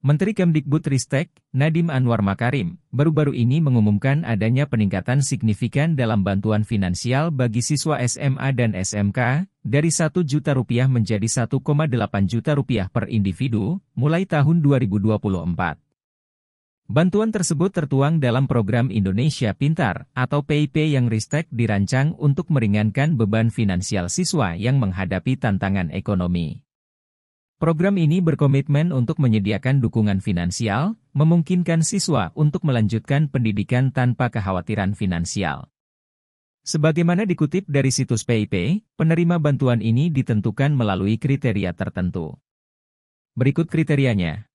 Menteri Kemdikbud Ristek, Nadim Anwar Makarim, baru-baru ini mengumumkan adanya peningkatan signifikan dalam bantuan finansial bagi siswa SMA dan SMK, dari Rp1 juta rupiah menjadi 1,8 juta rupiah per individu, mulai tahun 2024. Bantuan tersebut tertuang dalam program Indonesia Pintar atau PIP yang Ristek dirancang untuk meringankan beban finansial siswa yang menghadapi tantangan ekonomi. Program ini berkomitmen untuk menyediakan dukungan finansial, memungkinkan siswa untuk melanjutkan pendidikan tanpa kekhawatiran finansial. Sebagaimana dikutip dari situs PIP, penerima bantuan ini ditentukan melalui kriteria tertentu. Berikut kriterianya.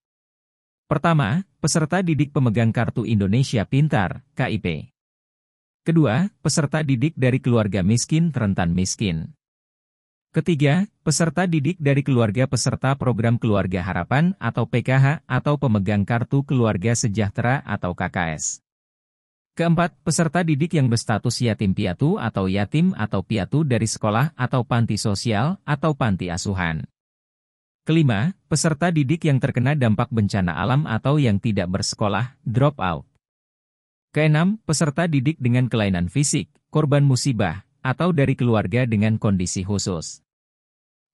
Pertama, peserta didik pemegang kartu Indonesia Pintar (KIP). Kedua, peserta didik dari keluarga miskin rentan miskin. Ketiga, peserta didik dari keluarga peserta program Keluarga Harapan atau PKH atau pemegang kartu keluarga sejahtera atau KKS. Keempat, peserta didik yang berstatus yatim piatu atau yatim atau piatu dari sekolah atau panti sosial atau panti asuhan. Kelima, peserta didik yang terkena dampak bencana alam atau yang tidak bersekolah, drop out. Keenam, peserta didik dengan kelainan fisik, korban musibah, atau dari keluarga dengan kondisi khusus.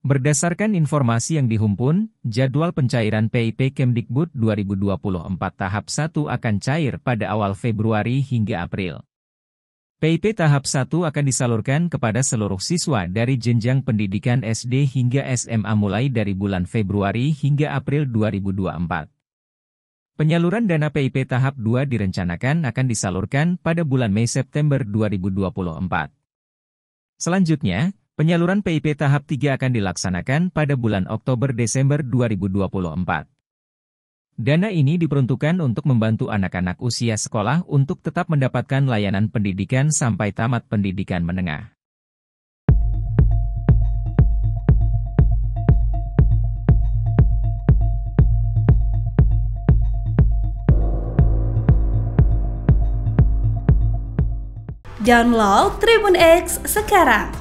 Berdasarkan informasi yang dihimpun, jadwal pencairan PIP Kemdikbud 2024 tahap 1 akan cair pada awal Februari hingga April. PIP tahap 1 akan disalurkan kepada seluruh siswa dari jenjang pendidikan SD hingga SMA mulai dari bulan Februari hingga April 2024. Penyaluran dana PIP tahap 2 direncanakan akan disalurkan pada bulan Mei-September 2024. Selanjutnya, Penyaluran PIP tahap 3 akan dilaksanakan pada bulan Oktober-Desember 2024. Dana ini diperuntukkan untuk membantu anak-anak usia sekolah untuk tetap mendapatkan layanan pendidikan sampai tamat pendidikan menengah. Download Tribun X sekarang